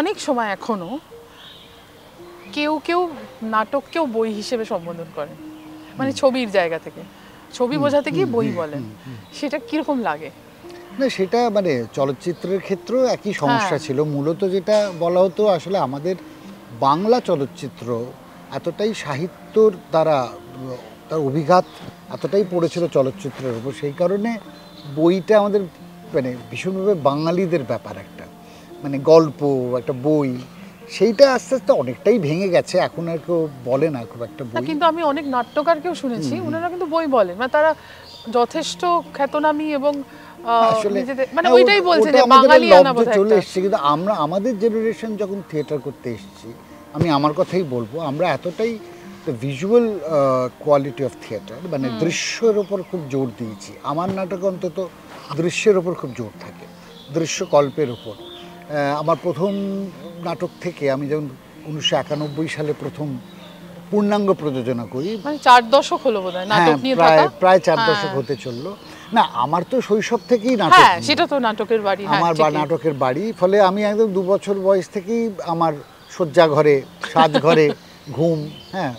অনেক সময় এখনও কেউ কেউ নাটককেও বই হিসেবে সম্বোধন করেন মানে ছবির জায়গা থেকে ছবি বোঝাতে গিয়ে বই বলেন সেটা কীরকম লাগে না সেটা মানে চলচ্চিত্রের ক্ষেত্রেও একই হ্যাঁ। সমস্যা ছিল মূলত যেটা বলা হতো আসলে আমাদের বাংলা চলচ্চিত্র এতটাই সাহিত্যর দ্বারা তার অভিঘাত এতটাই পড়েছিল চলচ্চিত্রের উপর সেই কারণে বইটা আমাদের মানে ভীষণভাবে বাঙালিদের ব্যাপার একটা মানে গল্প একটা বই সেইটা আস্তে আস্তে অনেকটাই ভেঙে গেছে এখন আর কেউ বলে না খুব একটা বই কিন্তু আমি অনেক নাট্যকারকেও শুনেছি ওনারা কিন্তু বই বলেন মানে তারা যথেষ্ট খ্যাতনামী এবং মানে হ্যাঁ, ওইটাই বলছে যে চলে এসেছে কিন্তু আমরা আমাদের জেনারেশন যখন থিয়েটার করতে এসেছি আমি আমার কথাই বলবো আমরা এতটাই ভিজুয়াল কোয়ালিটি অফ থিয়েটার মানে দৃশ্যের ওপর খুব জোর দিয়েছি আমার নাটকে অন্তত দৃশ্যের ওপর খুব জোর থাকে দৃশ্যকল্পের ওপর আমার প্রথম নাটক থেকে আমি যখন উনিশশো একানব্বই সালে প্রথম পূর্ণাঙ্গ প্রযোজনা করি মানে চার দশক হলো হ্যাঁ প্রায় প্রায় চার হ্যাঁ। দশক হতে চললো না আমার তো শৈশব থেকেই নাটক হ্যাঁ, সেটা তো নাটকের বাড়ি হ্যাঁ, আমার বা নাটকের বাড়ি ফলে আমি একদম দু বছর বয়স থেকেই আমার শয্যা ঘরে সাজ ঘরে ঘুম হ্যাঁ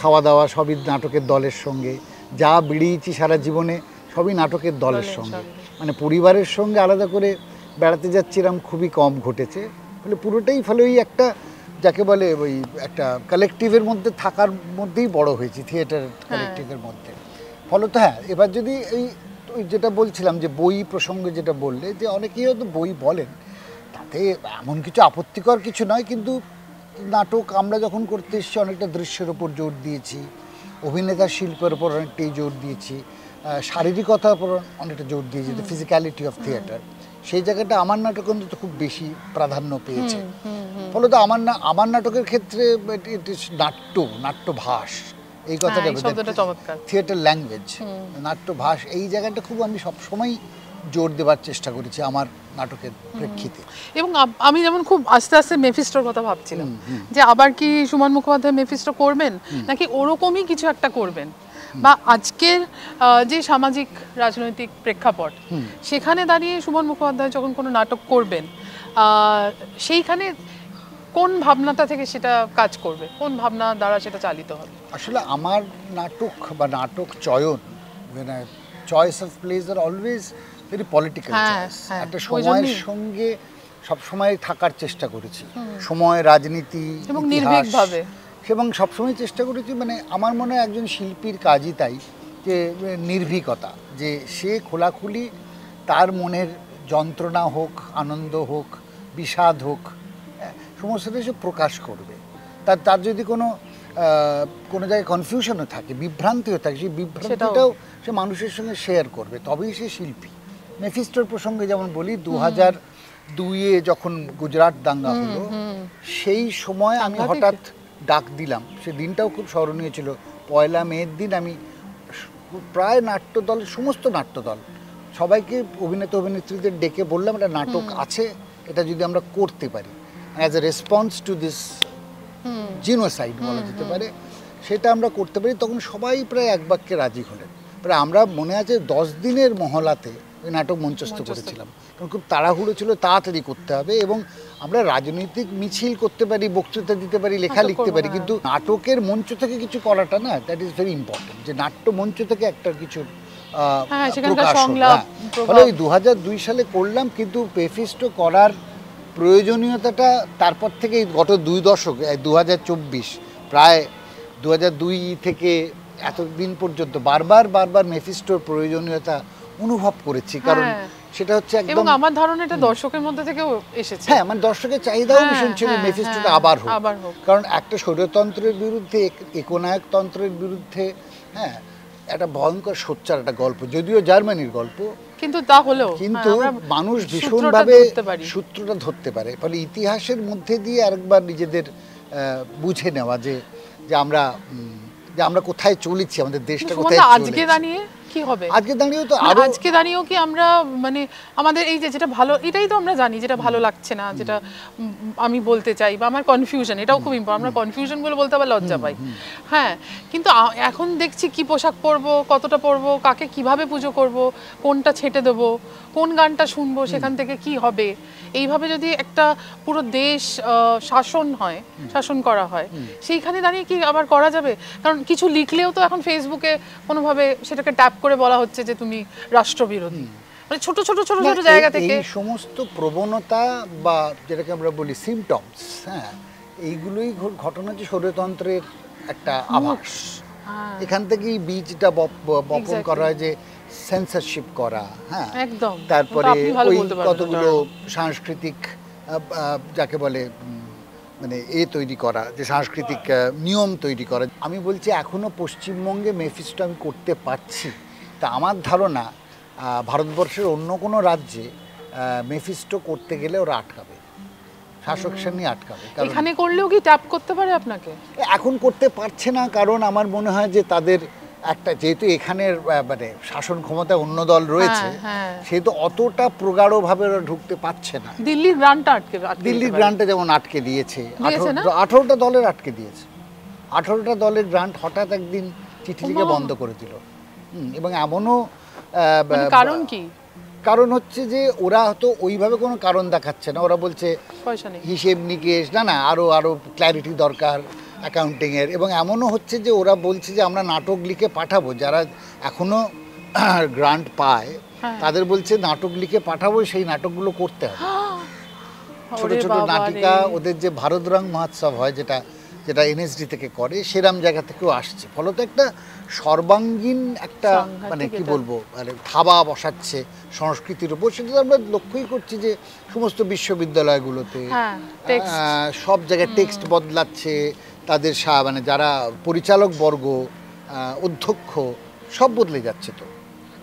খাওয়া দাওয়া সবই নাটকের দলের সঙ্গে যা বিড়িয়েছি সারা জীবনে সবই নাটকের দলের সঙ্গে মানে পরিবারের সঙ্গে আলাদা করে বেড়াতে যাচ্ছিলাম খুবই কম ঘটেছে ফলে পুরোটাই ফলে ওই একটা যাকে বলে ওই একটা কালেকটিভের মধ্যে থাকার মধ্যেই বড় হয়েছি থিয়েটার কালেকটিভের হ্যাঁ। মধ্যে ফলত হ্যাঁ এবার যদি এই ওই যেটা বলছিলাম যে বই প্রসঙ্গে যেটা বললে যে অনেকেই হয়তো বই বলেন তাতে এমন কিছু আপত্তিকর কিছু নয় কিন্তু নাটক আমরা যখন করতে এসেছি অনেকটা দৃশ্যের ওপর জোর দিয়েছি অভিনেতা শিল্পের ওপর অনেকটাই জোর দিয়েছি শারীরিকতার ওপর অনেকটা জোর দিয়েছি ফিজিক্যালিটি অফ থিয়েটার সেই জায়গাটা আমার নাটক কিন্তু খুব বেশি প্রাধান্য পেয়েছে ফলত আমার না আমার নাটকের ক্ষেত্রে নাট্য নাট্যভাষ এই কথাটা হ্যাঁ, থিয়েটার ল্যাঙ্গুয়েজ নাট্যভাষ এই জায়গাটা খুব আমি সবসময় জোর দেওয়ার চেষ্টা করেছি আমার নাটকের প্রেক্ষিতে এবং আমি যেমন খুব আস্তে আস্তে মেফিস্টোর কথা ভাবছিলাম যে আবার কি সুমন মুখোপাধ্যায় মেফিস্টো করবেন নাকি ওরকমই কিছু একটা করবেন বা আজকের যে সামাজিক রাজনৈতিক প্রেক্ষাপট সেখানে দাঁড়িয়ে সুমন মুখোপাধ্যায় যখন কোনো নাটক করবেন সেইখানে কোন ভাবনাটা থেকে সেটা কাজ করবে কোন ভাবনা দ্বারা সেটা চালিত হবে আসলে আমার নাটক বা নাটক চয়ন মানে চয়েস অফ প্লেস আর অলওয়েজ ভেরি পলিটিক্যাল একটা সময়ের সঙ্গে সবসময় থাকার চেষ্টা করেছি সময় রাজনীতি এবং নির্ভীকভাবে এবং সবসময় চেষ্টা করেছি মানে আমার মনে হয় একজন শিল্পীর কাজই তাই যে নির্ভীকতা যে সে খোলাখুলি তার মনের যন্ত্রণা হোক আনন্দ হোক বিষাদ হোক সমস্তটা সে প্রকাশ করবে তার তার যদি কোনো কোনো জায়গায় কনফিউশনও থাকে বিভ্রান্তিও থাকে সেই বিভ্রান্তিটাও সে মানুষের সঙ্গে শেয়ার করবে তবেই সে শিল্পী মেফিস্টোর প্রসঙ্গে যেমন বলি দু হাজার দুইয়ে যখন গুজরাট দাঙ্গা হলো সেই সময় আমি হঠাৎ ডাক দিলাম সে দিনটাও খুব স্মরণীয় ছিল পয়লা মেয়ের দিন আমি প্রায় নাট্যদল সমস্ত নাট্যদল সবাইকে অভিনেতা অভিনেত্রীদের ডেকে বললাম একটা নাটক আছে এটা যদি আমরা করতে পারি as a response to this genocide বলা যেতে পারে সেটা আমরা করতে পারি তখন সবাই প্রায় এক বাক্যে রাজি হলেন প্রায় আমরা মনে আছে দশ দিনের মহলাতে নাটক মঞ্চস্থ করেছিলাম কারণ খুব তাড়াহুড়ো ছিল তাড়াতাড়ি করতে হবে এবং আমরা রাজনৈতিক মিছিল করতে পারি বক্তৃতা দিতে পারি লেখা হ্যাঁ, লিখতে পারি কিন্তু হ্যাঁ। নাটকের মঞ্চ থেকে কিছু করাটা না দ্যাট ইজ ভেরি ইম্পর্টেন্ট যে নাট্য মঞ্চ থেকে একটা কিছু হ্যাঁ, ফলে ওই দু সালে করলাম কিন্তু পেফিস্ট করার প্রয়োজনীয়তাটা তারপর থেকে গত দুই দশক দু প্রায় দু থেকে এতদিন পর্যন্ত বারবার বারবার মেফিস্টোর প্রয়োজনীয়তা অনুভব করেছি কারণ হ্যাঁ। সেটা হচ্ছে একদম আমার ধারণা এটা দর্শকের মধ্যে থেকেও এসেছে হ্যাঁ মানে দর্শকের চাহিদাও হ্যাঁ, ভীষণ ছিল মেফিস্টোটা হ্যাঁ, আবার হোক কারণ একটা স্বৈরতন্ত্রের বিরুদ্ধে একনায়কতন্ত্রের বিরুদ্ধে হ্যাঁ একটা ভয়ঙ্কর সোচ্চার একটা গল্প যদিও জার্মানির গল্প কিন্তু তা হলেও কিন্তু মানুষ ভীষণভাবে সূত্রটা ধরতে পারে ফলে ইতিহাসের মধ্যে দিয়ে আরেকবার নিজেদের বুঝে নেওয়া যে যে আমরা যে আমরা কোথায় চলেছি আমাদের দেশটা কোথায় আজকে দাঁড়িয়ে কি হবে আজকে দাঁড়িয়েও তো মানে আজকে দাঁড়িয়েও কি আমরা মানে আমাদের এই যে যেটা ভালো এটাই তো আমরা জানি যেটা ভালো লাগছে না যেটা আমি বলতে চাই বা আমার কনফিউশন এটাও খুব ইম্পর্টেন্ট আমরা বলে বলতে আবার লজ্জা পাই হ্যাঁ কিন্তু এখন দেখছি কি পোশাক পরবো কতটা পরবো কাকে কিভাবে পুজো করব কোনটা ছেটে দেবো কোন গানটা শুনবো সেখান থেকে কি হবে এইভাবে যদি একটা পুরো দেশ শাসন হয় শাসন করা হয় সেইখানে দাঁড়িয়ে কি আবার করা যাবে কারণ কিছু লিখলেও তো এখন ফেসবুকে কোনোভাবে সেটাকে ট্যাপ করে বলা হচ্ছে যে তুমি রাষ্ট্রবিরোধী মানে ছোট ছোট ছোট ছোট জায়গা থেকে সমস্ত প্রবণতা বা যেটাকে আমরা বলি সিমটমস হ্যাঁ এইগুলোই ঘটনা যে ষড়যন্ত্রের একটা আভাস হ্যাঁ। এখান থেকেই বীজটা বপন করা হয় যে সেন্সরশিপ করা হ্যাঁ একদম তারপরে ওই কতগুলো সাংস্কৃতিক যাকে বলে মানে এ তৈরি করা যে সাংস্কৃতিক নিয়ম তৈরি করা আমি বলছি এখনও পশ্চিমবঙ্গে মেফিস্ট আমি করতে পারছি তা আমার ধারণা ভারতবর্ষের অন্য কোনো রাজ্যে মেফিস্টো করতে গেলে ওরা আটকাবে শাসক শ্রেণী আটকাবে এখানে করলেও কি ট্যাপ করতে পারে আপনাকে এখন করতে পারছে না কারণ আমার মনে হয় যে তাদের একটা যেহেতু এখানের মানে শাসন ক্ষমতা অন্য দল রয়েছে হ্যাঁ, হ্যাঁ। সেহেতু অতটা প্রগাঢ়ভাবে ওরা ঢুকতে পারছে না দিল্লির গ্রান্টটা আটকে দিল্লির গ্রান্টটা যেমন আটকে দিয়েছে আঠারোটা দলের আটকে দিয়েছে আঠারোটা দলের গ্রান্ট হঠাৎ একদিন চিঠি লিখে বন্ধ করে দিল এবং এমনও মানে কারণ কি কারণ হচ্ছে যে ওরা হয়তো ওইভাবে কোনো কারণ দেখাচ্ছে না ওরা বলছে হিসেব নিকেশ না না আরও আরো ক্ল্যারিটি দরকার অ্যাকাউন্টিংয়ের এবং এমনও হচ্ছে যে ওরা বলছে যে আমরা নাটক লিখে পাঠাবো যারা এখনও গ্রান্ট পায় হ্যাঁ। তাদের বলছে নাটক লিখে পাঠাবো সেই নাটকগুলো করতে হবে ছোট ছোট নাটিকা ওদের যে ভারত রং মহোৎসব হয় যেটা যেটা এনএসডি থেকে করে সেরাম জায়গা থেকেও আসছে ফলত একটা সর্বাঙ্গীন একটা মানে কি বলবো মানে থাবা বসাচ্ছে সংস্কৃতির উপর সেটা তো আমরা লক্ষ্যই করছি যে সমস্ত বিশ্ববিদ্যালয়গুলোতে হ্যাঁ, সব জায়গায় টেক্সট বদলাচ্ছে তাদের সা মানে যারা পরিচালক বর্গ অধ্যক্ষ সব বদলে যাচ্ছে তো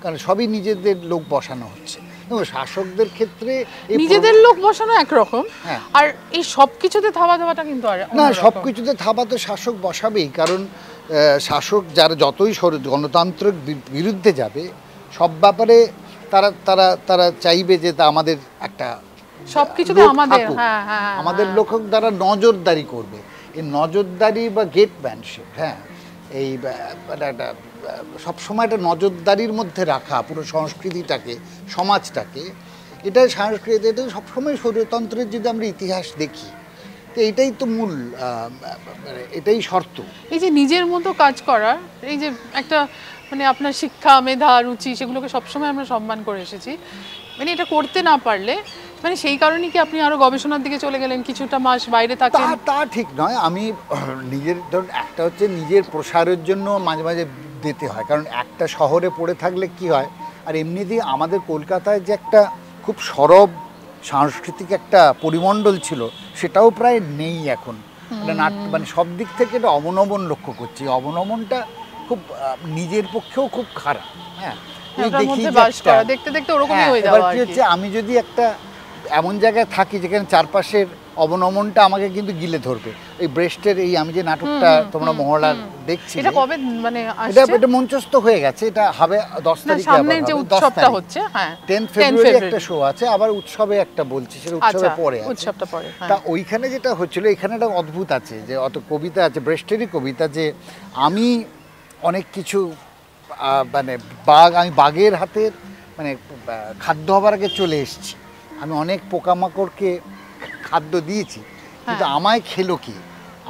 কারণ সবই নিজেদের লোক বসানো হচ্ছে শাসকদের ক্ষেত্রে নিজেদের লোক বসানো একরকম হ্যাঁ। আর এই সব কিছুতে থাবা দেওয়াটা কিন্তু আর না সব কিছুতে থাবা তো শাসক বসাবেই কারণ শাসক যারা যতই গণতান্ত্রিক বিরুদ্ধে যাবে সব ব্যাপারে তারা তারা তারা চাইবে যে তা আমাদের একটা কিছুতে আমাদের হ্যাঁ, হ্যাঁ, আমাদের লোকক দ্বারা নজরদারি করবে এই নজরদারি বা গেটম্যানশিপ হ্যাঁ এই একটা সবসময় একটা নজরদারির মধ্যে রাখা পুরো সংস্কৃতিটাকে সমাজটাকে এটা সংস্কৃতি এটা সবসময় সৌরতন্ত্রের যদি আমরা ইতিহাস দেখি তো এটাই তো মূল মানে এটাই শর্ত এই যে নিজের মতো কাজ করা এই যে একটা মানে আপনার শিক্ষা মেধা রুচি সেগুলোকে সবসময় আমরা সম্মান করে এসেছি মানে এটা করতে না পারলে মানে সেই কারণে কি আপনি আরো গবেষণার দিকে চলে গেলেন কিছুটা মাস বাইরে থাকেন তা ঠিক নয় আমি নিজের ধরুন একটা হচ্ছে নিজের প্রসারের জন্য মাঝে মাঝে দিতে হয় কারণ একটা শহরে পড়ে থাকলে কি হয় আর এমনিতেই আমাদের কলকাতায় যে একটা খুব সরব সাংস্কৃতিক একটা পরিমণ্ডল ছিল সেটাও প্রায় নেই এখন নাট মানে সব দিক থেকে এটা অবনমন লক্ষ্য করছি অবনমনটা খুব নিজের পক্ষেও খুব খারাপ হ্যাঁ, হ্যাঁ দেখতে দেখতে ওরকমই হ্যাঁ, হয়ে হচ্ছে আমি যদি একটা এমন জায়গায় থাকি যেখানে চারপাশের অবনমনটা আমাকে কিন্তু গিলে ধরবে এই ব্রেস্টের এই আমি যে নাটকটা তোমরা মহড়া দেখছি এটা কবে মানে এটা এটা মঞ্চস্থ হয়ে গেছে এটা হবে 10 তারিখে সামনে যে উৎসবটা হচ্ছে হ্যাঁ 10 ফেব্রুয়ারি একটা শো আছে আবার উৎসবে একটা বলছি সেটা উৎসবে আচ্ছা, পরে আছে উৎসবটা পরে হ্যাঁ। তা ওইখানে যেটা হচ্ছিল এখানে একটা অদ্ভুত আছে যে অত কবিতা আছে ব্রেস্টেরই কবিতা যে আমি অনেক কিছু মানে বাঘ আমি বাঘের হাতের মানে খাদ্য হবার আগে চলে এসেছি আমি অনেক পোকামাকড়কে খাদ্য দিয়েছি কিন্তু হ্যাঁ। আমায় খেলো কি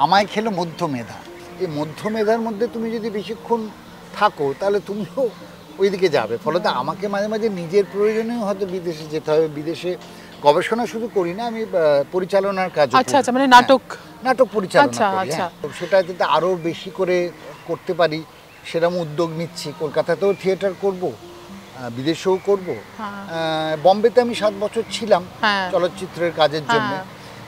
আমায় খেলো মধ্যমেধা এই মধ্যমেধার মধ্যে তুমি যদি বেশিক্ষণ থাকো তাহলে তুমিও ওইদিকে যাবে ফলত আমাকে মাঝে মাঝে নিজের প্রয়োজনেও হয়তো বিদেশে যেতে হবে বিদেশে গবেষণা শুধু করি না আমি পরিচালনার কাজ আচ্ছা আচ্ছা মানে নাটক হ্যাঁ, নাটক পরিচালনা আচ্ছা, করি আচ্ছা। হ্যাঁ। সেটা যাতে আরও বেশি করে করতে পারি সেরকম উদ্যোগ নিচ্ছি কলকাতাতেও থিয়েটার করব বিদেশেও করব হ্যাঁ। বম্বেতে আমি সাত বছর ছিলাম হ্যাঁ। চলচ্চিত্রের কাজের হ্যাঁ। জন্য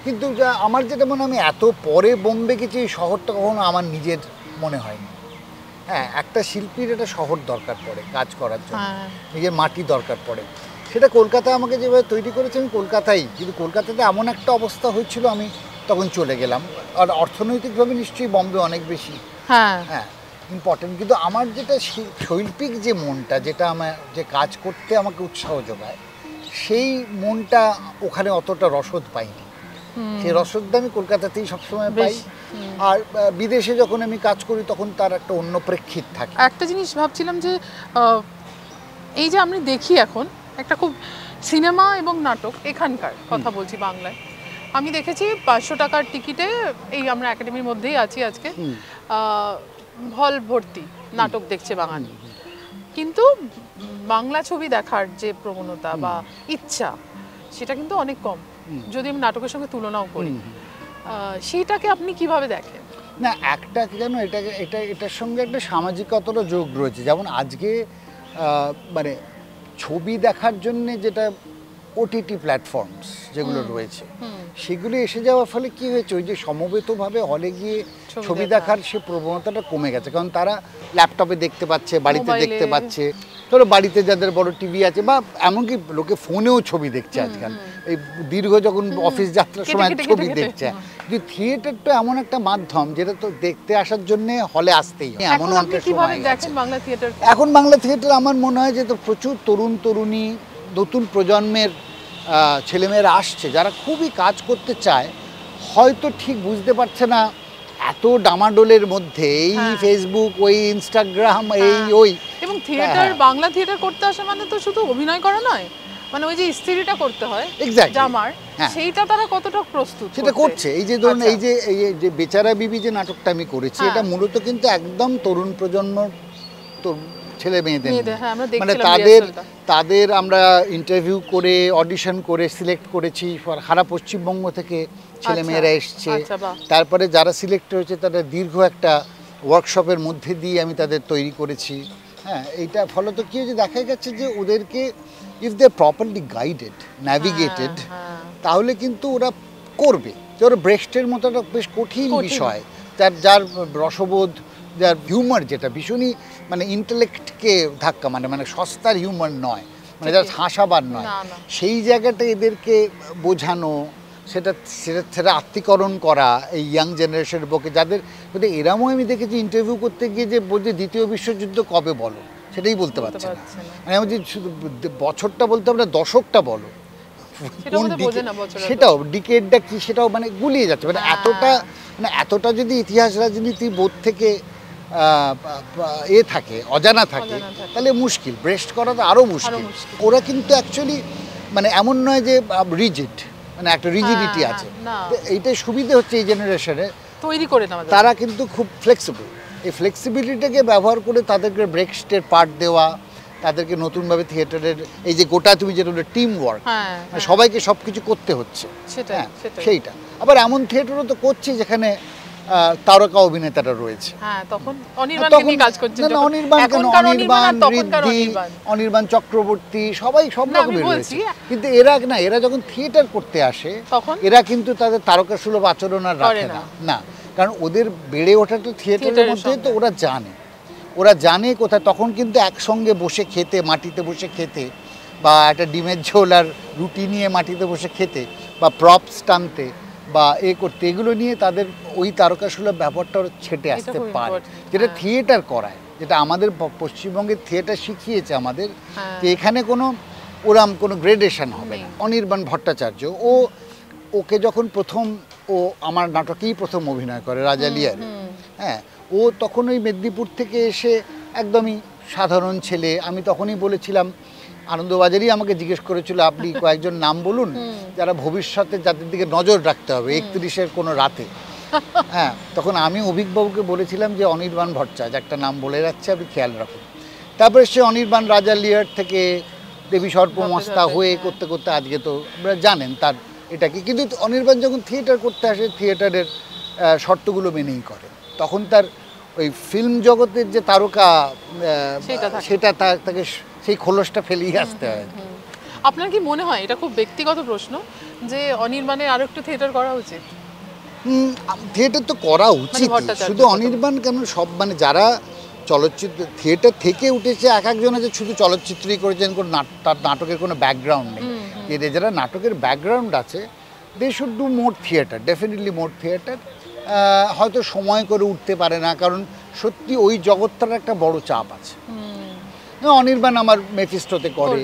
কিন্তু যা আমার যেটা মনে আমি এত পরে বোম্বে গেছি এই শহরটা কখনো আমার নিজের মনে হয়নি হ্যাঁ একটা শিল্পীর একটা শহর দরকার পড়ে কাজ করার জন্য নিজের মাটি দরকার পড়ে সেটা কলকাতা আমাকে যেভাবে তৈরি করেছে আমি কলকাতাই কিন্তু কলকাতাতে এমন একটা অবস্থা হয়েছিল আমি তখন চলে গেলাম আর অর্থনৈতিকভাবে নিশ্চয়ই বম্বে অনেক বেশি হ্যাঁ ইম্পর্টেন্ট কিন্তু আমার যেটা শৈল্পিক যে মনটা যেটা আমার যে কাজ করতে আমাকে উৎসাহ যোগায় সেই মনটা ওখানে অতটা রসদ পাইনি সেই রসদটা আমি কলকাতাতেই সবসময় পাই আর বিদেশে যখন আমি কাজ করি তখন তার একটা অন্য প্রেক্ষিত থাকে একটা জিনিস ভাবছিলাম যে এই যে আমি দেখি এখন একটা খুব সিনেমা এবং নাটক এখানকার কথা বলছি বাংলায় আমি দেখেছি পাঁচশো টাকার টিকিটে এই আমরা একাডেমির মধ্যেই আছি আজকে ভল ভর্তি নাটক দেখছে বাঙালি কিন্তু বাংলা ছবি দেখার যে প্রবণতা বা ইচ্ছা সেটা কিন্তু অনেক কম যদি আমি নাটকের সঙ্গে তুলনাও করি সেটাকে আপনি কিভাবে দেখেন না একটা কেন এটাকে এটা এটার সঙ্গে একটা সামাজিকতারও যোগ রয়েছে যেমন আজকে মানে ছবি দেখার জন্য যেটা ওটিটি প্ল্যাটফর্মস যেগুলো রয়েছে সেগুলি এসে যাওয়ার ফলে কি হয়েছে ওই যে সমবেতভাবে হলে গিয়ে ছবি দেখার সে প্রবণতাটা কমে গেছে কারণ তারা ল্যাপটপে দেখতে পাচ্ছে বাড়িতে দেখতে পাচ্ছে ধরো বাড়িতে যাদের বড় টিভি আছে বা এমনকি লোকে ফোনেও ছবি দেখছে আজকাল এই দীর্ঘ যখন অফিস যাত্রার সময় ছবি দেখছে যে থিয়েটার তো এমন একটা মাধ্যম যেটা তো দেখতে আসার জন্য হলে আসতেই এমন অনেকটা সময় এখন বাংলা থিয়েটার আমার মনে হয় যে তো প্রচুর তরুণ তরুণী নতুন প্রজন্মের ছেলেমেয়েরা আসছে যারা খুবই কাজ করতে চায় হয়তো ঠিক বুঝতে পারছে না এত ডামাডোলের মধ্যে এই ফেসবুক হ্যাঁ। ওই ইনস্টাগ্রাম হ্যাঁ। এই ওই এবং থিয়েটার হ্যাঁ। বাংলা থিয়েটার করতে আসা মানে তো শুধু অভিনয় করা নয় মানে ওই যে ইস্ত্রিটা করতে হয় এক্স্যাক্ট জামার সেইটা তারা কতটা প্রস্তুত সেটা করছে এই যে ধরুন আচ্ছা। এই যে এই যে বেচারা বিবি যে নাটকটা আমি করেছি এটা মূলত কিন্তু একদম তরুণ তো ছেলে মেয়েদের মানে তাদের তাদের আমরা ইন্টারভিউ করে অডিশন করে সিলেক্ট করেছি সারা পশ্চিমবঙ্গ থেকে ছেলেমেয়েরা আচ্ছা, এসছে আচ্ছা, তারপরে যারা সিলেক্ট হয়েছে তারা দীর্ঘ একটা ওয়ার্কশপের মধ্যে দিয়ে আমি তাদের তৈরি করেছি হ্যাঁ এইটা ফলত কি হয়েছে দেখা গেছে যে ওদেরকে if they properly guided navigated তাহলে কিন্তু ওরা করবে ওরা ব্রেস্টের মতো একটা বেশ কঠিন বিষয় তার যার রসবোধ যার হিউমার যেটা ভীষণই মানে ইন্টেলেক্টকে ধাক্কা মানে মানে সস্তার হিউমার নয় মানে যার হাসাবার নয় সেই জায়গাটা এদেরকে বোঝানো সেটা সেটা সেটা আত্মীকরণ করা এই ইয়াং জেনারেশনের পক্ষে যাদের কিন্তু এরামও আমি দেখেছি ইন্টারভিউ করতে গিয়ে যে বলছে দ্বিতীয় বিশ্বযুদ্ধ কবে বলো সেটাই বলতে পারছে না মানে আমি শুধু বছরটা বলতে আমরা দশকটা বলো কোন সেটাও ডিকেটটা কি সেটাও মানে গুলিয়ে যাচ্ছে মানে হ্যাঁ। এতটা মানে এতটা যদি ইতিহাস রাজনীতি বোধ থেকে এ থাকে অজানা থাকে তাহলে মুশকিল ব্রেস্ট করা তো আরও মুশকিল ওরা কিন্তু অ্যাকচুয়ালি মানে এমন নয় যে রিজিড মানে একটা রিজিডিটি হ্যাঁ, আছে এইটাই সুবিধে হচ্ছে এই জেনারেশনে তৈরি করে তারা কিন্তু খুব ফ্লেক্সিবল এই ফ্লেক্সিবিলিটিকে ব্যবহার করে তাদেরকে ব্রেক্সটের পার্ট দেওয়া তাদেরকে নতুনভাবে থিয়েটারের এই যে গোটা তুমি যেটা বলে টিম ওয়ার্ক সবাইকে সব কিছু করতে হচ্ছে সেটা হ্যাঁ, সেইটা আবার এমন থিয়েটারও তো করছে যেখানে তারকা অভিনেতারা রয়েছে হ্যাঁ, হ্যাঁ, অনির্বাণ চক্রবর্তী সবাই সব রকমের রয়েছে কিন্তু এরা না এরা যখন থিয়েটার করতে আসে এরা কিন্তু তাদের তারকা সুলভ আচরণ আর রাখে না না কারণ ওদের বেড়ে ওঠা তো থিয়েটারের মধ্যে তো ওরা জানে ওরা জানে কোথায় তখন কিন্তু একসঙ্গে বসে খেতে মাটিতে বসে খেতে বা একটা ডিমের ঝোল আর রুটি নিয়ে মাটিতে বসে খেতে বা প্রপস টানতে বা এ করতে এগুলো নিয়ে তাদের ওই তারকাসুলভ ব্যাপারটা ছেটে আসতে পারে যেটা হ্যাঁ। থিয়েটার করায় যেটা আমাদের পশ্চিমবঙ্গের থিয়েটার শিখিয়েছে আমাদের হ্যাঁ। যে এখানে কোনো ওরাম কোনো গ্রেডেশন হবে না অনির্বাণ ভট্টাচার্য ও ওকে যখন প্রথম ও আমার নাটকেই প্রথম অভিনয় করে রাজালিয়ার হ্যাঁ ও তখন ওই মেদিনীপুর থেকে এসে একদমই সাধারণ ছেলে আমি তখনই বলেছিলাম আনন্দবাজারই আমাকে জিজ্ঞেস করেছিল আপনি কয়েকজন নাম বলুন যারা ভবিষ্যতে যাদের দিকে নজর রাখতে হবে একত্রিশের কোনো রাতে হ্যাঁ তখন আমি অভিজ্ঞবাবুকে বলেছিলাম যে অনির্বাণ ভট্টাচার্য একটা নাম বলে রাখছে আপনি খেয়াল রাখুন তারপরে সে অনির্বাণ রাজা লিয়ার থেকে দেবী সর্পমস্তা হয়ে হ্যাঁ। করতে করতে আজকে তো আপনারা জানেন তার এটা কি কিন্তু অনির্বাণ যখন থিয়েটার করতে আসে থিয়েটারের শর্তগুলো মেনেই করে তখন তার ওই ফিল্ম জগতের যে তারকা সেটা তাকে সেই খোলসটা ফেলিয়ে আসতে হয় আপনার কি মনে হয় এটা খুব ব্যক্তিগত প্রশ্ন যে অনির্বাণের আরো একটু থিয়েটার করা উচিত থিয়েটার তো করা মানে উচিত শুধু অনির্বাণ কেন সব মানে যারা চলচ্চিত্র থিয়েটার থেকে উঠেছে এক একজন আছে শুধু চলচ্চিত্রই করেছেন কোনো তার নাটকের কোনো ব্যাকগ্রাউন্ড নেই এদের যারা নাটকের ব্যাকগ্রাউন্ড আছে they should do more theatre definitely more theatre হয়তো সময় করে উঠতে পারে না কারণ সত্যি ওই জগৎটার একটা বড় চাপ আছে অনির্বাণ আমার মেফিস্টোতে করে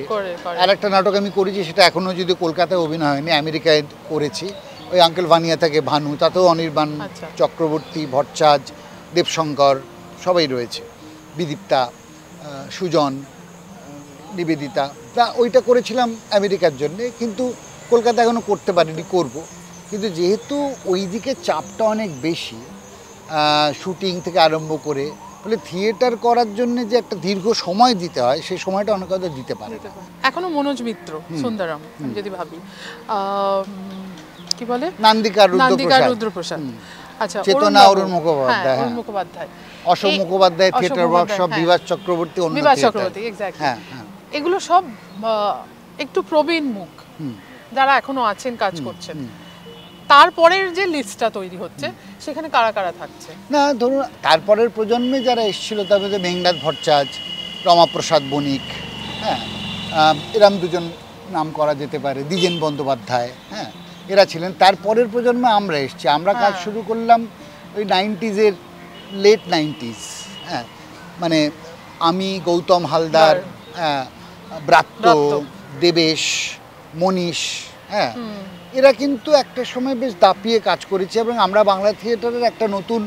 আর একটা নাটক আমি করেছি সেটা এখনও যদি কলকাতায় অভিনয় হয়নি আমেরিকায় করেছি ওই আঙ্কেল ভানিয়া থেকে ভানু তাতেও অনির্বাণ আচ্ছা। চক্রবর্তী ভট্টাচার্য দেবশঙ্কর সবাই রয়েছে বিদীপ্তা সুজন নিবেদিতা তা ওইটা করেছিলাম আমেরিকার জন্যে কিন্তু কলকাতা এখনও করতে পারিনি করব। কিন্তু যেহেতু ওই দিকে চাপটা অনেক বেশি শুটিং থেকে আরম্ভ করে আসলে থিয়েটার করার জন্য যে একটা দীর্ঘ সময় দিতে হয় সেই সময়টা অনেক হয়তো দিতে পারে এখনো মনোজ মিত্র সুন্দরম যদি ভাবি কি বলে নান্দিকা নান্দিকা রুদ্রপ্রসাদ আচ্ছা চেতনা অরুণ মুখোপাধ্যায় অরুণ মুখোপাধ্যায় হ্যাঁ, হ্যাঁ। অশোক মুখোপাধ্যায় থিয়েটার হ্যাঁ। ওয়ার্কশপ বিভাস চক্রবর্তী অন্য বিভাস চক্রবর্তী এক্স্যাক্টলি হ্যাঁ এগুলো সব একটু প্রবীণ মুখ যারা এখনো আছেন কাজ করছেন তারপরের যে লিস্টটা তৈরি হচ্ছে সেখানে কারা কারা থাকছে না ধরুন তারপরের প্রজন্মে যারা এসেছিল তার মধ্যে মেঘনাদ ভট্টাচার্য রমাপ্রসাদ বণিক হ্যাঁ এরম দুজন নাম করা যেতে পারে দ্বিজেন বন্দ্যোপাধ্যায় হ্যাঁ এরা ছিলেন তারপরের প্রজন্মে আমরা এসেছি আমরা কাজ হ্যাঁ। শুরু করলাম ওই নাইনটিজের লেট নাইনটিজ হ্যাঁ মানে আমি গৌতম হালদার হ্যাঁ। হ্যাঁ, ব্রাত্য দেবেশ মনীষ হ্যাঁ এরা কিন্তু একটা সময় বেশ দাপিয়ে কাজ করেছে এবং আমরা বাংলা থিয়েটারের একটা নতুন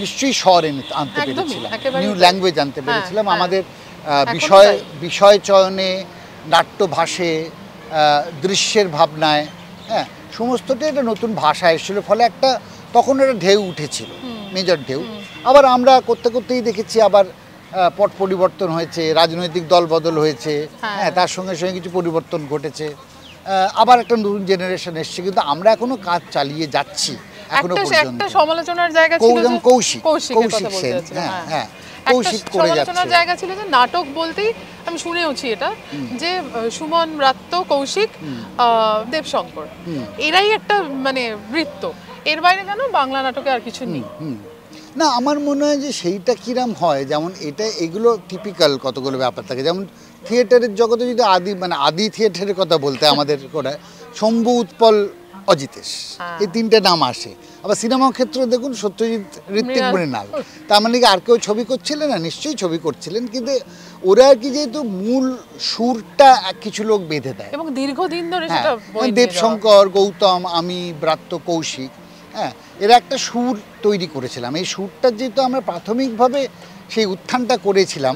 নিশ্চয়ই স্বর এনে আনতে পেরেছিলাম নিউ ল্যাঙ্গুয়েজ আনতে হ্যাঁ, পেরেছিলাম হ্যাঁ। আমাদের বিষয় বিষয় চয়নে নাট্যভাষে দৃশ্যের ভাবনায় হ্যাঁ সমস্তটাই একটা নতুন ভাষা এসেছিলো ফলে একটা তখন একটা ঢেউ উঠেছিল মেজর ঢেউ আবার আমরা করতে করতেই দেখেছি আবার পট পরিবর্তন হয়েছে রাজনৈতিক দল বদল হয়েছে হ্যাঁ।, হ্যাঁ তার সঙ্গে সঙ্গে কিছু পরিবর্তন ঘটেছে আবার একটা নতুন জেনারেশন এসছে কিন্তু আমরা এখনো কাজ চালিয়ে যাচ্ছি সমালোচনার জায়গা কৌশিক হ্যাঁ, হ্যাঁ। হ্যাঁ, ছিল যে নাটক বলতেই আমি শুনেওছি এটা যে সুমন কৌশিক দেবশঙ্কর এরাই একটা মানে বৃত্ত এর বাইরে যেন বাংলা নাটকে আর কিছু নেই না আমার মনে হয় যে সেইটা কিরাম হয় যেমন এটা এগুলো টিপিক্যাল কতগুলো ব্যাপার থাকে যেমন থিয়েটারের জগতে যদি আদি মানে আদি থিয়েটারের কথা বলতে আমাদের কোটায় শম্ভু উৎপল অজিতেশ হ্যাঁ। এই তিনটে নাম আসে আবার সিনেমা ক্ষেত্রে দেখুন সত্যজিৎ ঋত্বিক মৃণাল তার মানে কি আর কেউ ছবি করছিলেন না নিশ্চয়ই ছবি করছিলেন কিন্তু ওরা আর কি যেহেতু মূল সুরটা কিছু লোক বেঁধে দেয় এবং দীর্ঘদিন ধরে হ্যাঁ মানে দেবশঙ্কর গৌতম আমি ব্রাত্য কৌশিক হ্যাঁ এরা একটা সুর তৈরি করেছিলাম এই সুরটা যেহেতু আমরা প্রাথমিকভাবে সেই উত্থানটা করেছিলাম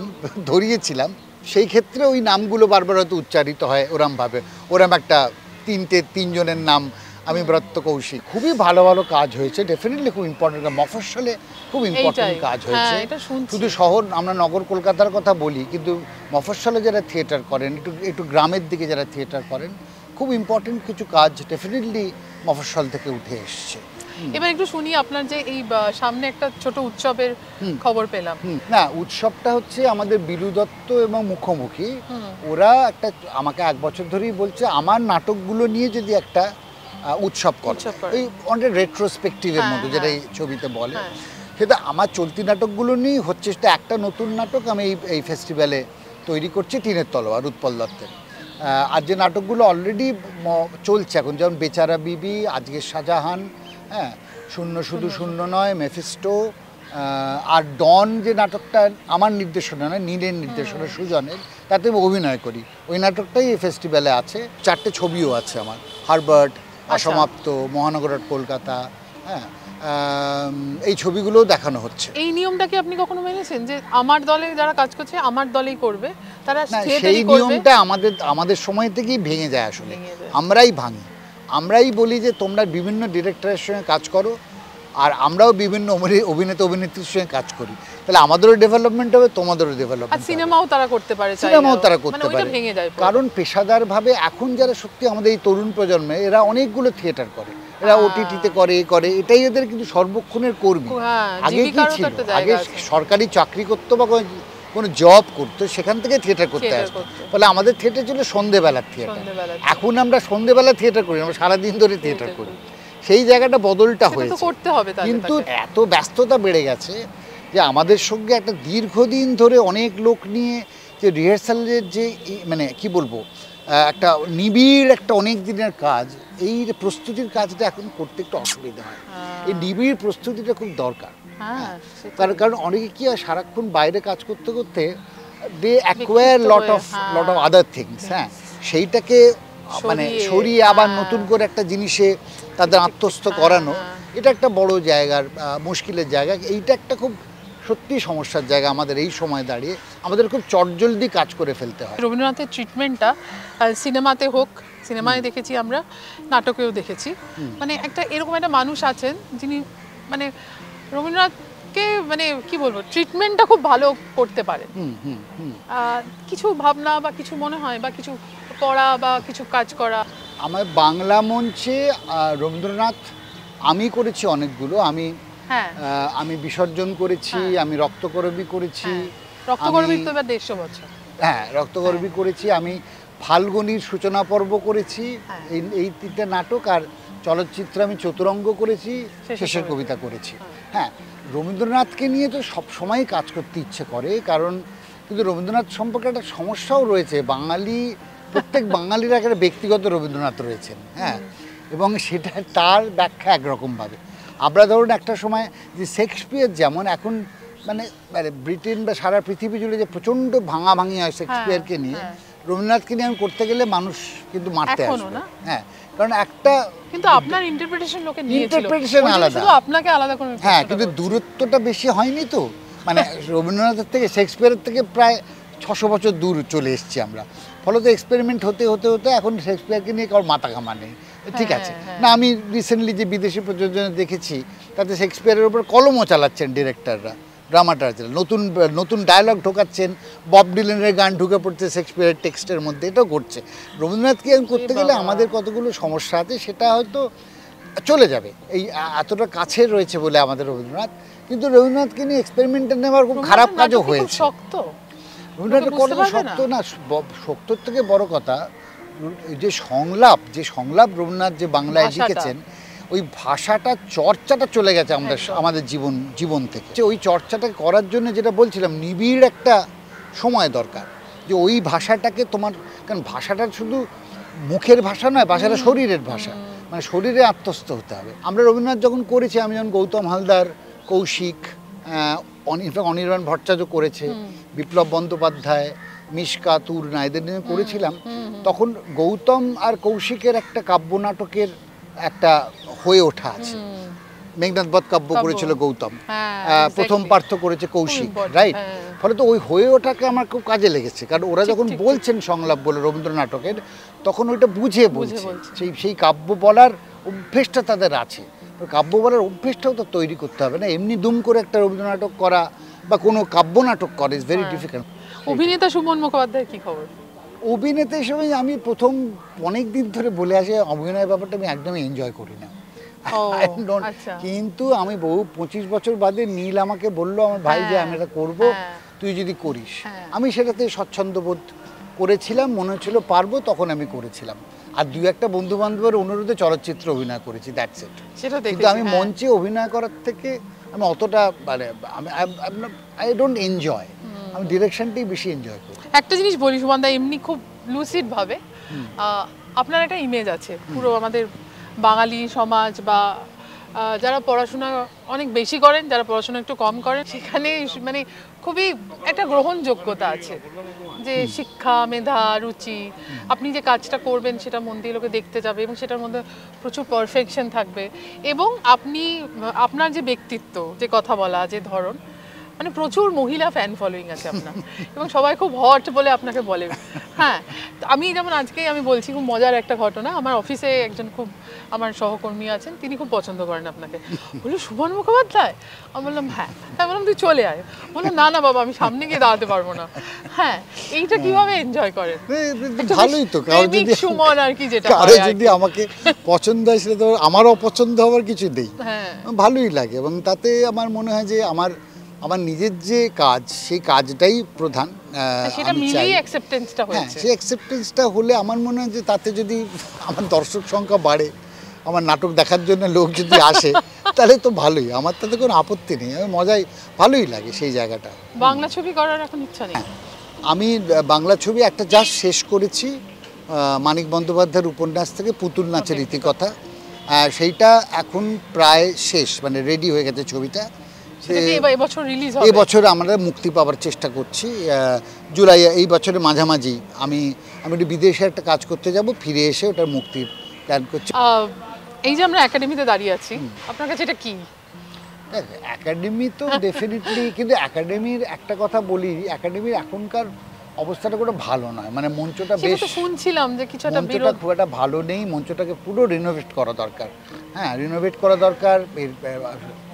ধরিয়েছিলাম সেই ক্ষেত্রে ওই নামগুলো বারবার হয়তো উচ্চারিত হয় ওরমভাবে ওরম একটা তিনটে তিনজনের নাম আমি ব্রত কৌশিক খুবই ভালো ভালো কাজ হয়েছে ডেফিনেটলি খুব ইম্পর্টেন্ট মফস্বলে খুব ইম্পর্টেন্ট কাজ হয়েছে হ্যাঁ, শুধু শহর আমরা নগর কলকাতার কথা বলি কিন্তু মফস্বলে যারা থিয়েটার করেন একটু একটু গ্রামের দিকে যারা থিয়েটার করেন খুব ইম্পর্টেন্ট কিছু কাজ ডেফিনেটলি মফস্বল থেকে উঠে এসছে এবার একটু শুনি আপনার যে এই সামনে একটা ছোট উৎসবের খবর পেলাম না উৎসবটা হচ্ছে আমাদের বিলু দত্ত এবং মুখোমুখি ওরা একটা আমাকে এক বছর ধরেই বলছে আমার নাটকগুলো নিয়ে যদি একটা উৎসব করে এই অনেক রেট্রোস্পেক্টিভের হ্যাঁ, মতো যেটা হ্যাঁ। এই ছবিতে বলে হ্যাঁ। সেটা আমার চলতি নাটকগুলো নিয়েই হচ্ছে সেটা একটা নতুন নাটক আমি এই এই ফেস্টিভ্যালে তৈরি করছি টিনের তলোয়ার উৎপল দত্তের আর যে নাটকগুলো অলরেডি চলছে এখন যেমন বেচারা বিবি আজকের শাহজাহান হ্যাঁ শূন্য শুধু শূন্য নয় মেফিস্টো আর ডন যে নাটকটা আমার নির্দেশনা নয় নীলের নির্দেশনা সুজনের তাতে আমি অভিনয় করি ওই নাটকটাই এই ফেস্টিভ্যালে আছে চারটে ছবিও আছে আমার হারবার্ট আচ্ছা। অসমাপ্ত মহানগর কলকাতা হ্যাঁ এই ছবিগুলো দেখানো হচ্ছে এই নিয়মটাকে আপনি কখনো মেনেছেন যে আমার দলে যারা কাজ করছে আমার দলেই করবে তারা সেই নিয়মটা আমাদের আমাদের সময় থেকেই ভেঙে যায় আসলে আমরাই ভাঙি আমরাই বলি যে তোমরা বিভিন্ন ডিরেক্টরের সঙ্গে কাজ করো আর আমরাও বিভিন্ন অভিনেতা অভিনেত্রীর সঙ্গে কাজ করি তাহলে আমাদেরও ডেভেলপমেন্ট হবে তোমাদেরও ডেভেলপমেন্ট সিনেমাও তারা করতে পারে সিনেমাও তারা করতে মানে পারে কারণ পেশাদারভাবে এখন যারা সত্যি আমাদের এই তরুণ প্রজন্মে এরা অনেকগুলো থিয়েটার করে এরা ওটিটিতে হ্যাঁ। করে এ করে এটাই এদের কিন্তু সর্বক্ষণের কর্মী হ্যাঁ, আগে কি ছিল আগে সরকারি চাকরি করতো বা কোনো জব করতো সেখান থেকে থিয়েটার করতে আসতো ফলে আমাদের থিয়েটার ছিল সন্ধেবেলার থিয়েটার এখন আমরা সন্ধেবেলা থিয়েটার করি আমরা সারাদিন ধরে থিয়েটার করি সেই জায়গাটা বদলটা হয়েছে কিন্তু এত ব্যস্ততা বেড়ে গেছে যে আমাদের সঙ্গে একটা দীর্ঘদিন ধরে অনেক লোক নিয়ে যে রিহার্সালের যে মানে কি বলবো একটা নিবিড় একটা অনেক দিনের কাজ এই প্রস্তুতির কাজটা এখন করতে একটু অসুবিধা হয় এই হ্যাঁ। নিবিড় প্রস্তুতিটা খুব দরকার তার হ্যাঁ, হ্যাঁ। কারণ অনেকে কি হয় সারাক্ষণ বাইরে কাজ করতে করতে they acquire lot of lot of other things হ্যাঁ, হ্যাঁ। সেইটাকে মানে সরিয়ে আবার নতুন করে একটা জিনিসে তাদের আত্মস্থ করানো এটা একটা বড় জায়গার মুশকিলের জায়গা এইটা একটা খুব সত্যি সমস্যার জায়গা আমাদের এই সময় দাঁড়িয়ে আমাদের খুব চটজলদি কাজ করে ফেলতে হয় রবীন্দ্রনাথের ট্রিটমেন্টটা সিনেমাতে হোক সিনেমায় দেখেছি আমরা নাটকেও দেখেছি মানে একটা এরকম একটা মানুষ আছেন যিনি মানে রবীন্দ্রনাথকে মানে কি বলবো ট্রিটমেন্টটা খুব ভালো করতে পারে কিছু ভাবনা বা কিছু মনে হয় বা কিছু করা বা কিছু কাজ করা আমার বাংলা মঞ্চে রবীন্দ্রনাথ আমি করেছি অনেকগুলো আমি হ্যাঁ। আমি বিসর্জন করেছি হ্যাঁ। আমি রক্তকরবী করেছি হ্যাঁ। রক্তকরবী তো এবার দেড়শো বছর হ্যাঁ রক্তকরবী করেছি আমি ফাল্গুনির সূচনা পর্ব করেছি এই তিনটে নাটক আর চলচ্চিত্রে আমি চতুরঙ্গ করেছি শেষের কবিতা করেছি হ্যাঁ।, হ্যাঁ রবীন্দ্রনাথকে নিয়ে তো সব সময় কাজ করতে ইচ্ছে করে কারণ কিন্তু রবীন্দ্রনাথ সম্পর্কে একটা সমস্যাও রয়েছে বাঙালি প্রত্যেক বাঙালির একটা ব্যক্তিগত রবীন্দ্রনাথ রয়েছেন হ্যাঁ এবং সেটা তার ব্যাখ্যা একরকমভাবে আমরা ধরুন একটা সময় যে শেক্সপিয়ার যেমন এখন মানে মানে ব্রিটেন বা সারা পৃথিবী জুড়ে যে প্রচণ্ড ভাঙা ভাঙি হয় হ্যাঁ, শেক্সপিয়ারকে নিয়ে হ্যাঁ। রবীন্দ্রনাথকে নিয়ে আমি করতে গেলে মানুষ কিন্তু মারতে আসবে হ্যাঁ কারণ একটা কিন্তু আপনার ইন্টারপ্রিটেশন লোকে নিয়েছিল ইন্টারপ্রিটেশন আলাদা শুধু আপনাকে আলাদা করে হ্যাঁ কিন্তু দূরত্বটা বেশি হয়নি তো মানে রবীন্দ্রনাথের থেকে শেক্সপিয়ারের থেকে প্রায় ছশো বছর দূর চলে এসেছি আমরা ফলত এক্সপেরিমেন্ট হতে হতে হতে এখন শেক্সপিয়ারকে নিয়ে কারোর মাথা ঘামা নেই ঠিক হ্যাঁ, আছে হ্যাঁ। না আমি রিসেন্টলি যে বিদেশি প্রযোজনা দেখেছি তাতে শেক্সপিয়ারের উপর কলমও চালাচ্ছেন ডিরেক্টররা ড্রামাটা নতুন নতুন ডায়লগ ঢোকাচ্ছেন বব ডিলেনের গান ঢুকে পড়ছে শেক্সপিয়ার টেক্সটের মধ্যে এটাও ঘটছে রবীন্দ্রনাথকে করতে গেলে আমাদের কতগুলো সমস্যা আছে সেটা হয়তো চলে যাবে এই এতটা কাছে রয়েছে বলে আমাদের রবীন্দ্রনাথ কিন্তু রবীন্দ্রনাথকে নিয়ে এক্সপেরিমেন্টের নেওয়ার খুব খারাপ কাজও হয়েছে শক্ত রবীন্দ্রনাথের কতটা শক্ত না শক্তর থেকে বড় কথা যে সংলাপ যে সংলাপ রবীন্দ্রনাথ যে বাংলায় লিখেছেন ওই ভাষাটা চর্চাটা চলে গেছে আমাদের আমাদের জীবন জীবন থেকে যে ওই চর্চাটা করার জন্য যেটা বলছিলাম নিবিড় একটা সময় দরকার যে ওই ভাষাটাকে তোমার কারণ ভাষাটা শুধু মুখের ভাষা নয় ভাষাটা শরীরের ভাষা মানে শরীরে আত্মস্থ হতে হবে আমরা রবীন্দ্রনাথ যখন করেছি আমি যখন গৌতম হালদার কৌশিক অনির্বাণ ভট্টাচার্য করেছে বিপ্লব বন্দ্যোপাধ্যায় মিশকা তুরনা এদের নিয়ে করেছিলাম তখন গৌতম আর কৌশিকের একটা কাব্য নাটকের একটা হয়ে ওঠা আছে মেঘনাথ বধ কাব্য করেছিল গৌতম হ্যাঁ, প্রথম পার্থ করেছে কৌশিক রাইট হ্যাঁ। ফলে তো ওই হয়ে ওঠাকে আমার খুব কাজে লেগেছে কারণ ওরা যখন বলছেন সংলাপ বলে রবীন্দ্র নাটকের তখন ওইটা বুঝে বলছে সেই সেই কাব্য বলার অভ্যেসটা তাদের আছে কাব্য বলার অভ্যেসটাও তো তৈরি করতে হবে না এমনি দুম করে একটা রবীন্দ্র নাটক করা বা কোনো কাব্য নাটক করা ইজ ভেরি ডিফিকাল্ট অভিনেতা সুমন মুখোপাধ্যায় কি খবর অভিনেতা হিসেবে আমি প্রথম অনেক দিন ধরে বলে আসে অভিনয় ব্যাপারটা আমি একদমই এনজয় করি না আচ্ছা। কিন্তু আমি বহু পঁচিশ বছর বাদে নীল আমাকে বললো আমার ভাই যে হ্যাঁ, আমি এটা করবো হ্যাঁ। তুই যদি করিস হ্যাঁ। আমি সেটাতে স্বচ্ছন্দ বোধ করেছিলাম মনে হচ্ছিল পারবো তখন আমি করেছিলাম আর দুই একটা বন্ধু বান্ধবের অনুরোধে চলচ্চিত্র অভিনয় করেছি দ্যাটস ইট কিন্তু আমি মঞ্চে অভিনয় করার থেকে আমি অতটা মানে আমি আই ডোন্ট মানে, এনজয় আমি ডিরেকশনটাই বেশি এনজয় করি একটা জিনিস বলি সুমানদা এমনি খুব লুসিড ভাবে আপনার একটা ইমেজ আছে পুরো আমাদের বাঙালি সমাজ বা যারা পড়াশোনা অনেক বেশি করেন যারা পড়াশোনা একটু কম করেন সেখানে মানে খুবই একটা গ্রহণযোগ্যতা আছে যে শিক্ষা মেধা রুচি আপনি যে কাজটা করবেন সেটা মন দিয়ে লোকে দেখতে যাবে এবং সেটার মধ্যে প্রচুর পারফেকশন থাকবে এবং আপনি আপনার যে ব্যক্তিত্ব যে কথা বলা যে ধরন মানে প্রচুর মহিলা ফ্যান ফলোয়িং আছে আপনার এবং সবাই খুব হট বলে আপনাকে বলে হ্যাঁ আমি যেমন আজকেই আমি বলছি খুব মজার একটা ঘটনা আমার অফিসে একজন খুব আমার সহকর্মী আছেন তিনি খুব পছন্দ করেন আপনাকে বললো সুমন মুখোপাধ্যায় আমি বললাম হ্যাঁ হ্যাঁ বললাম তুই চলে আয় বললো না না বাবা আমি সামনে গিয়ে দাঁড়াতে পারবো না হ্যাঁ এইটা কিভাবে এনজয় করেন ভালোই তো যদি সুমন আর কি যেটা যদি আমাকে পছন্দ হয় সেটা তো আমারও পছন্দ হওয়ার কিছু নেই হ্যাঁ। ভালোই লাগে এবং তাতে আমার মনে হয় যে আমার আমার নিজের যে কাজ সেই কাজটাই প্রধান সেটা হ্যাঁ সেই অ্যাকসেপ্টেন্সটা হলে আমার মনে হয় যে তাতে যদি আমার দর্শক সংখ্যা বাড়ে আমার নাটক দেখার জন্য লোক যদি আসে তাহলে তো ভালোই আমার তাতে কোনো আপত্তি নেই আমি মজাই ভালোই লাগে সেই জায়গাটা বাংলা ছবি করার এখন ইচ্ছা নেই হ্যাঁ। আমি বাংলা ছবি একটা জাস্ট শেষ করেছি মানিক বন্দ্যোপাধ্যায়ের উপন্যাস থেকে পুতুল নাচের ইতিকথা সেইটা এখন প্রায় শেষ মানে রেডি হয়ে গেছে ছবিটা এই বছর আমরা মুক্তি পাওয়ার চেষ্টা করছি জুলাই এই বছরের মাঝামাঝি আমি আমি একটু বিদেশে একটা কাজ করতে যাব ফিরে এসে ওটার মুক্তি প্ল্যান করছি এই যে আমরা একাডেমিতে দাঁড়িয়ে আছি আপনার কাছে এটা কি একাডেমি তো ডেফিনেটলি কিন্তু একাডেমির একটা কথা বলি একাডেমির এখনকার অবস্থাটা কোনো ভালো নয় মানে মঞ্চটা বেশ শুনছিলাম যে কিছু একটা মঞ্চটা খুব একটা ভালো নেই মঞ্চটাকে পুরো রিনোভেট করা দরকার হ্যাঁ রিনোভেট করা দরকার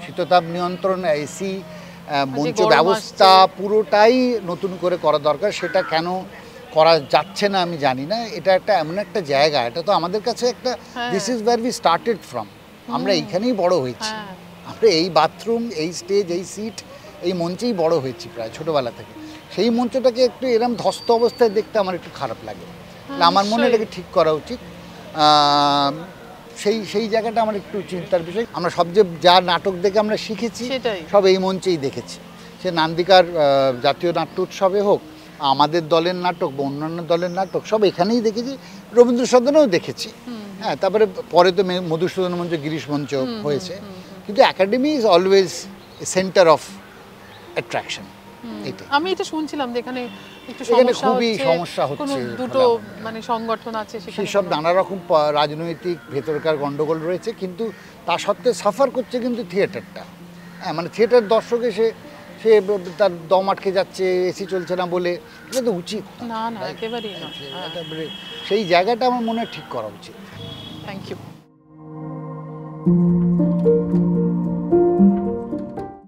শীততাপ নিয়ন্ত্রণ এসি আচ্ছা, মঞ্চ ব্যবস্থা পুরোটাই নতুন করে করা দরকার সেটা কেন করা যাচ্ছে না আমি জানি না এটা একটা এমন একটা জায়গা এটা তো আমাদের কাছে একটা this is war we started from আমরা এইখানেই বড় হয়েছি হ্যাঁ। আমরা এই বাথরুম এই স্টেজ এই সিট এই মঞ্চেই বড় হয়েছি প্রায় ছোটোবেলা থেকে সেই মঞ্চটাকে একটু এরম ধস্ত অবস্থায় দেখতে আমার একটু খারাপ লাগে হ্যাঁ, আমার মনে এটাকে ঠিক করা উচিত সেই সেই জায়গাটা আমার একটু চিন্তার বিষয় আমরা সবচেয়ে যা নাটক দেখে আমরা শিখেছি সব এই মঞ্চেই দেখেছি সে নান্দিকার জাতীয় নাট্য উৎসবে হোক আমাদের দলের নাটক বা অন্যান্য দলের নাটক সব এখানেই দেখেছি রবীন্দ্র সদনেও দেখেছি হ্যাঁ তারপরে পরে তো মধুসূদন মঞ্চ গিরিশ মঞ্চ হয়েছে কিন্তু academy is always centre of attraction আমি এটা শুনছিলাম যে এখানে একটু সমস্যা খুবই সমস্যা হচ্ছে দুটো মানে সংগঠন আছে সেখানে সব নানা রকম রাজনৈতিক ভেতরকার গন্ডগোল রয়েছে কিন্তু তা সত্ত্বে সাফার করছে কিন্তু থিয়েটারটা হ্যাঁ মানে থিয়েটার দর্শক এসে সে তার দম আটকে যাচ্ছে এসি চলছে না বলে এটা তো উচিত না না একেবারেই না হ্যাঁ। সেই জায়গাটা আমার মনে হয় ঠিক করা উচিত থ্যাংক ইউ